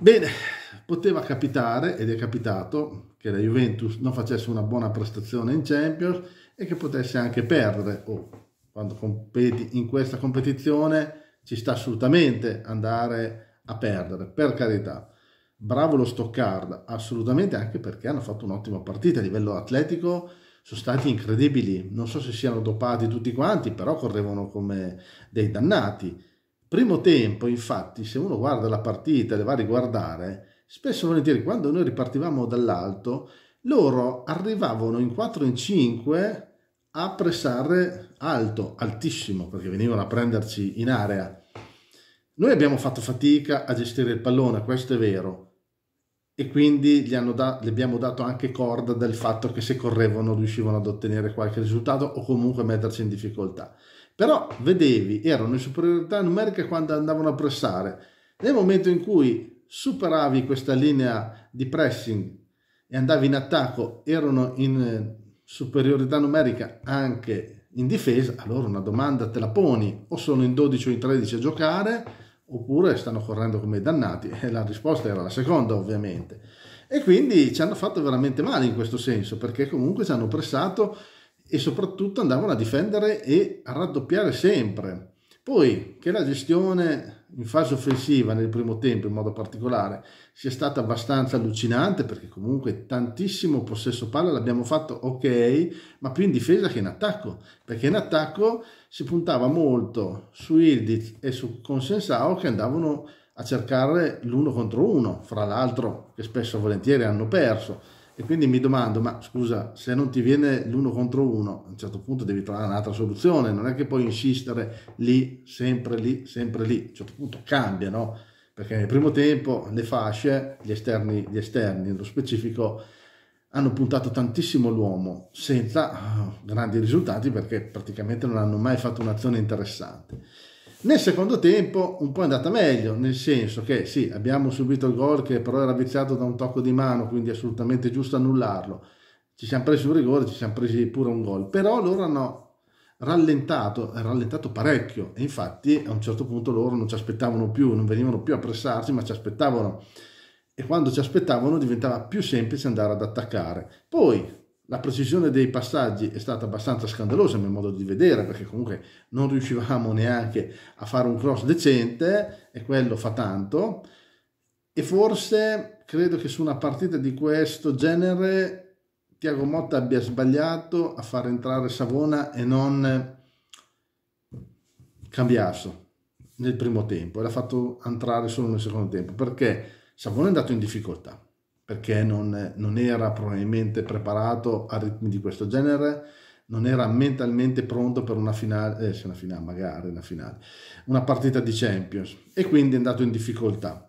Bene, poteva capitare, ed è capitato, che la Juventus non facesse una buona prestazione in Champions e che potesse anche perdere. Oh, quando competi in questa competizione ci sta assolutamente andare a perdere, per carità. Bravo lo Stoccarda, assolutamente anche perché hanno fatto un'ottima partita a livello atletico, sono stati incredibili. Non so se siano dopati tutti quanti, però correvano come dei dannati Primo tempo, infatti, se uno guarda la partita e le va a riguardare, spesso e volentieri quando noi ripartivamo dall'alto, loro arrivavano in 4 in 5 a pressare alto, altissimo, perché venivano a prenderci in area. Noi abbiamo fatto fatica a gestire il pallone, questo è vero, e quindi gli, da- gli, abbiamo dato anche corda del fatto che se correvano riuscivano ad ottenere qualche risultato o comunque metterci in difficoltà. Però vedevi, erano in superiorità numerica quando andavano a pressare. Nel momento in cui superavi questa linea di pressing e andavi in attacco, erano in eh, superiorità numerica anche in difesa, allora una domanda te la poni, o sono in 12 o in 13 a giocare, oppure stanno correndo come i dannati e la risposta era la seconda ovviamente e quindi ci hanno fatto veramente male in questo senso perché comunque ci hanno pressato e soprattutto andavano a difendere e a raddoppiare sempre. Poi che la gestione in fase offensiva nel primo tempo in modo particolare sia stata abbastanza allucinante perché comunque tantissimo possesso palla l'abbiamo fatto ok, ma più in difesa che in attacco, perché in attacco si puntava molto su Ildiz e su Consensao che andavano a cercare l'uno contro uno, fra l'altro che spesso volentieri hanno perso e quindi mi domando, ma scusa, se non ti viene l'uno contro uno, a un certo punto devi trovare un'altra soluzione, non è che puoi insistere lì, sempre lì, sempre lì, a un certo punto cambia, no? Perché nel primo tempo le fasce, gli esterni, gli esterni nello specifico, hanno puntato tantissimo l'uomo senza ah, grandi risultati perché praticamente non hanno mai fatto un'azione interessante. Nel secondo tempo un po' è andata meglio, nel senso che sì, abbiamo subito il gol che però era viziato da un tocco di mano, quindi è assolutamente giusto annullarlo. Ci siamo presi un rigore, ci siamo presi pure un gol, però loro hanno rallentato, rallentato parecchio e infatti a un certo punto loro non ci aspettavano più, non venivano più a pressarci, ma ci aspettavano e quando ci aspettavano diventava più semplice andare ad attaccare. Poi la precisione dei passaggi è stata abbastanza scandalosa a mio modo di vedere perché comunque non riuscivamo neanche a fare un cross decente e quello fa tanto e forse credo che su una partita di questo genere Tiago Motta abbia sbagliato a far entrare Savona e non Cambiasso nel primo tempo e l'ha fatto entrare solo nel secondo tempo perché Savona è andato in difficoltà perché non, non era probabilmente preparato a ritmi di questo genere, non era mentalmente pronto per una finale, eh, una finale magari una finale, una partita di Champions e quindi è andato in difficoltà.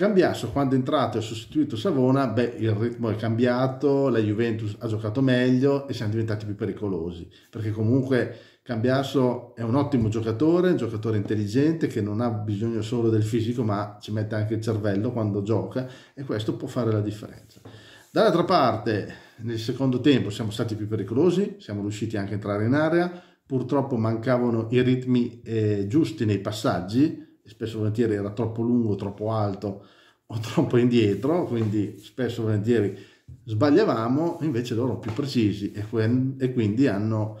Cambiasso quando è entrato e ha sostituito Savona, beh, il ritmo è cambiato, la Juventus ha giocato meglio e siamo diventati più pericolosi, perché comunque Cambiasso è un ottimo giocatore, un giocatore intelligente che non ha bisogno solo del fisico, ma ci mette anche il cervello quando gioca e questo può fare la differenza. Dall'altra parte, nel secondo tempo siamo stati più pericolosi, siamo riusciti anche a entrare in area, purtroppo mancavano i ritmi eh, giusti nei passaggi, spesso e volentieri era troppo lungo, troppo alto o troppo indietro, quindi spesso e volentieri sbagliavamo, invece loro più precisi e, que- e quindi hanno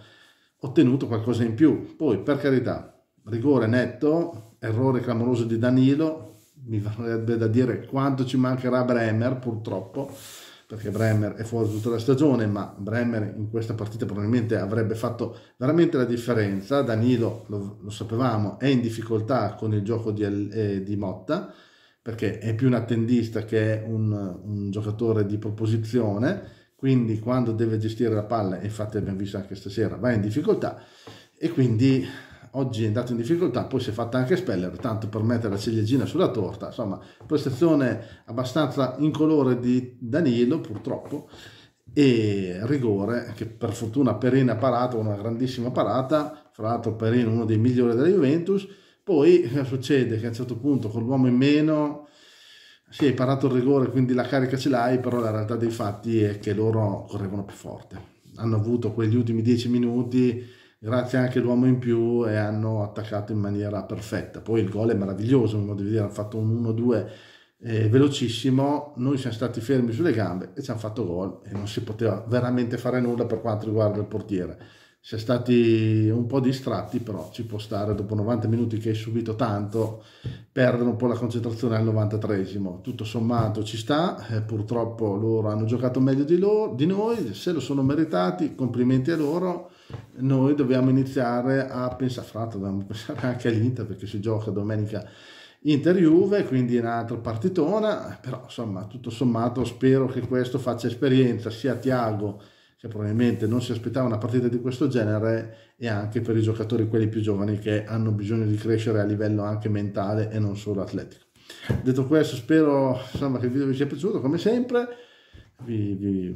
ottenuto qualcosa in più. Poi, per carità, rigore netto, errore clamoroso di Danilo, mi verrebbe da dire quanto ci mancherà Bremer purtroppo, perché Bremer è fuori tutta la stagione, ma Bremer in questa partita probabilmente avrebbe fatto veramente la differenza. Danilo, lo, lo sapevamo, è in difficoltà con il gioco di, eh, di Motta, perché è più un attendista che un, un, giocatore di proposizione, quindi quando deve gestire la palla, infatti abbiamo visto anche stasera, va in difficoltà e quindi oggi è andato in difficoltà, poi si è fatta anche Speller, tanto per mettere la ciliegina sulla torta, insomma, prestazione abbastanza incolore di Danilo purtroppo e rigore che per fortuna Perino ha parato, una grandissima parata, fra l'altro Perin uno dei migliori della Juventus, poi eh, succede che a un certo punto con l'uomo in meno sì, hai parato il rigore, quindi la carica ce l'hai, però la realtà dei fatti è che loro correvano più forte. Hanno avuto quegli ultimi dieci minuti grazie anche all'uomo in più e hanno attaccato in maniera perfetta. Poi il gol è meraviglioso, a mio modo hanno fatto un 1-2 eh, velocissimo, noi siamo stati fermi sulle gambe e ci hanno fatto gol e non si poteva veramente fare nulla per quanto riguarda il portiere. Siamo stati un po' distratti, però ci può stare dopo 90 minuti che hai subito tanto, perdono un po' la concentrazione al 93 Tutto sommato ci sta, eh, purtroppo loro hanno giocato meglio di, loro, di noi, se lo sono meritati, complimenti a loro noi dobbiamo iniziare a pensare, fra l'altro dobbiamo pensare anche all'Inter perché si gioca domenica Inter-Juve, quindi è un'altra partitona, però insomma tutto sommato spero che questo faccia esperienza sia a Tiago che probabilmente non si aspettava una partita di questo genere e anche per i giocatori quelli più giovani che hanno bisogno di crescere a livello anche mentale e non solo atletico. Detto questo spero insomma, che il video vi sia piaciuto come sempre, vi, vi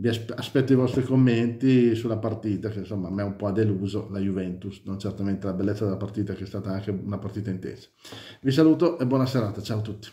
vi aspetto i vostri commenti sulla partita che insomma mi ha un po' deluso la Juventus, non certamente la bellezza della partita che è stata anche una partita intensa. Vi saluto e buona serata, ciao a tutti.